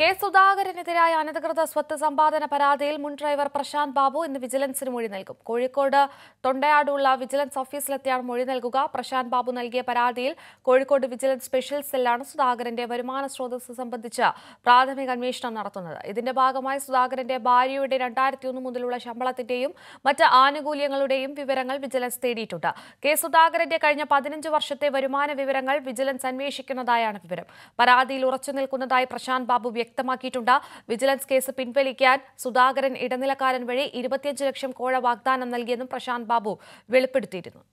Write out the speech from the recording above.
K സുധാകരനെതിരായ അനധികൃത സ്വത്ത് സമ്പാദന പരാതിയിൽ മുൻ ഡ്രൈവർ പ്രശാന്ത് ബാബു ഇന്ന് വിജിലൻസിന് മൊഴി നൽകും കോഴിക്കോട് തൊണ്ടയാടുള്ള വിജിലൻസ് ഓഫീസിലെത്തിയാണ് മൊഴി നൽകുക പ്രശാന്ത് ബാബു നൽകിയ പരാതിയിൽ കോഴിക്കോട് വിജിലൻസ് സ്പെഷ്യൽ സെല്ലാണ് സുധാകരന്റെ വരുമാന സ്രോതസ് സംബന്ധിച്ച് പ്രാഥമിക അന്വേഷണം നടത്തുന്നത് ഇതിന്റെ ഭാഗമായി സുധാകരന്റെ ഭാര്യയുടെ രണ്ടായിരത്തി ഒന്ന് മുതലുള്ള ശമ്പളത്തിന്റെയും മറ്റ് ആനുകൂല്യങ്ങളുടെയും വിവരങ്ങൾ വിജിലൻസ് തേടിയിട്ടുണ്ട് കെ സുധാകരന്റെ കഴിഞ്ഞ പതിനഞ്ച് വർഷത്തെ വരുമാന വിവരങ്ങൾ വിജിലൻസ് അന്വേഷിക്കുന്നതായാണ് വിവരം പരാതിയിൽ ഉറച്ചു നിൽക്കുന്നതായി പ്രശാന്ത് ബാബു വ്യക്തമാക്കിയിട്ടുണ്ട് വിജിലൻസ് കേസ് പിൻവലിക്കാൻ സുധാകരൻ ഇടനിലക്കാരൻ വഴി ഇരുപത്തിയഞ്ച് ലക്ഷം കോഴ വാഗ്ദാനം നൽകിയെന്നും പ്രശാന്ത് ബാബു വെളിപ്പെടുത്തിയിരുന്നു